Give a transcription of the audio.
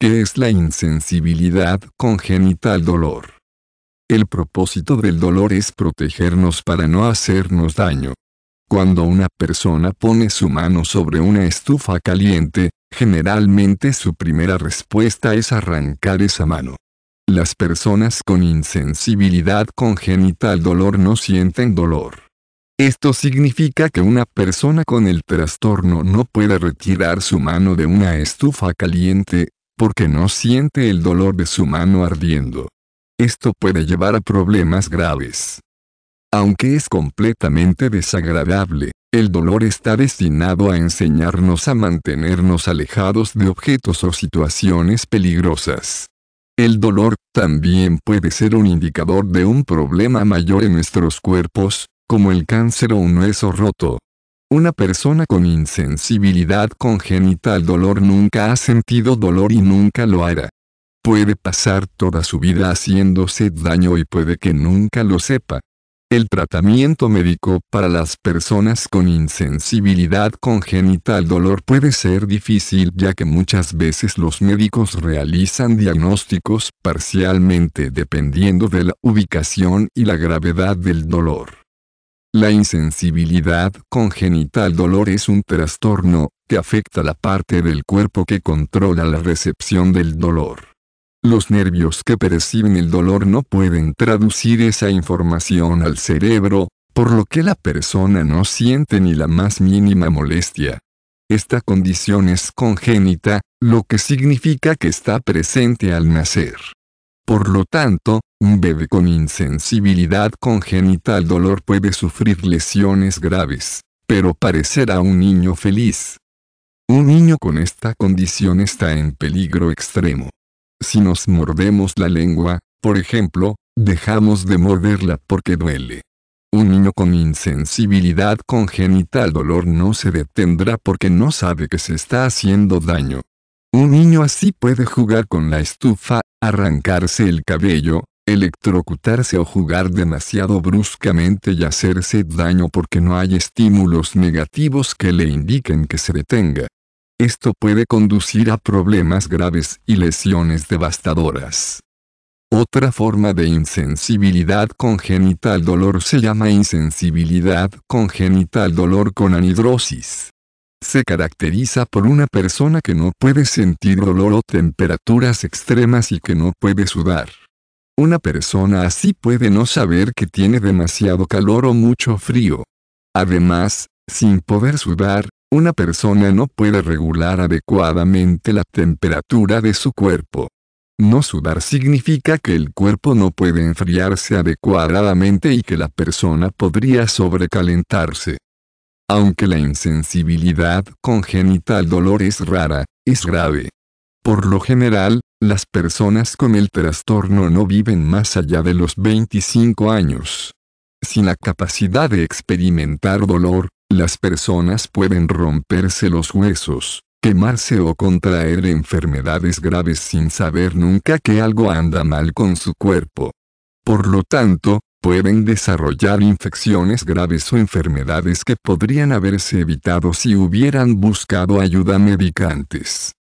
qué es la insensibilidad congénita al dolor. El propósito del dolor es protegernos para no hacernos daño. Cuando una persona pone su mano sobre una estufa caliente, generalmente su primera respuesta es arrancar esa mano. Las personas con insensibilidad congénita al dolor no sienten dolor. Esto significa que una persona con el trastorno no puede retirar su mano de una estufa caliente, porque no siente el dolor de su mano ardiendo. Esto puede llevar a problemas graves. Aunque es completamente desagradable, el dolor está destinado a enseñarnos a mantenernos alejados de objetos o situaciones peligrosas. El dolor también puede ser un indicador de un problema mayor en nuestros cuerpos, como el cáncer o un hueso roto. Una persona con insensibilidad congénita al dolor nunca ha sentido dolor y nunca lo hará. Puede pasar toda su vida haciéndose daño y puede que nunca lo sepa. El tratamiento médico para las personas con insensibilidad congénita al dolor puede ser difícil ya que muchas veces los médicos realizan diagnósticos parcialmente dependiendo de la ubicación y la gravedad del dolor. La insensibilidad congénita al dolor es un trastorno, que afecta la parte del cuerpo que controla la recepción del dolor. Los nervios que perciben el dolor no pueden traducir esa información al cerebro, por lo que la persona no siente ni la más mínima molestia. Esta condición es congénita, lo que significa que está presente al nacer. Por lo tanto, un bebé con insensibilidad congénita al dolor puede sufrir lesiones graves, pero parecerá un niño feliz. Un niño con esta condición está en peligro extremo. Si nos mordemos la lengua, por ejemplo, dejamos de morderla porque duele. Un niño con insensibilidad congénita al dolor no se detendrá porque no sabe que se está haciendo daño. Un niño así puede jugar con la estufa, arrancarse el cabello, electrocutarse o jugar demasiado bruscamente y hacerse daño porque no hay estímulos negativos que le indiquen que se detenga. Esto puede conducir a problemas graves y lesiones devastadoras. Otra forma de insensibilidad con genital dolor se llama insensibilidad con genital dolor con anhidrosis. Se caracteriza por una persona que no puede sentir dolor o temperaturas extremas y que no puede sudar. Una persona así puede no saber que tiene demasiado calor o mucho frío. Además, sin poder sudar, una persona no puede regular adecuadamente la temperatura de su cuerpo. No sudar significa que el cuerpo no puede enfriarse adecuadamente y que la persona podría sobrecalentarse. Aunque la insensibilidad congénita al dolor es rara, es grave. Por lo general, las personas con el trastorno no viven más allá de los 25 años. Sin la capacidad de experimentar dolor, las personas pueden romperse los huesos, quemarse o contraer enfermedades graves sin saber nunca que algo anda mal con su cuerpo. Por lo tanto, pueden desarrollar infecciones graves o enfermedades que podrían haberse evitado si hubieran buscado ayuda médica antes.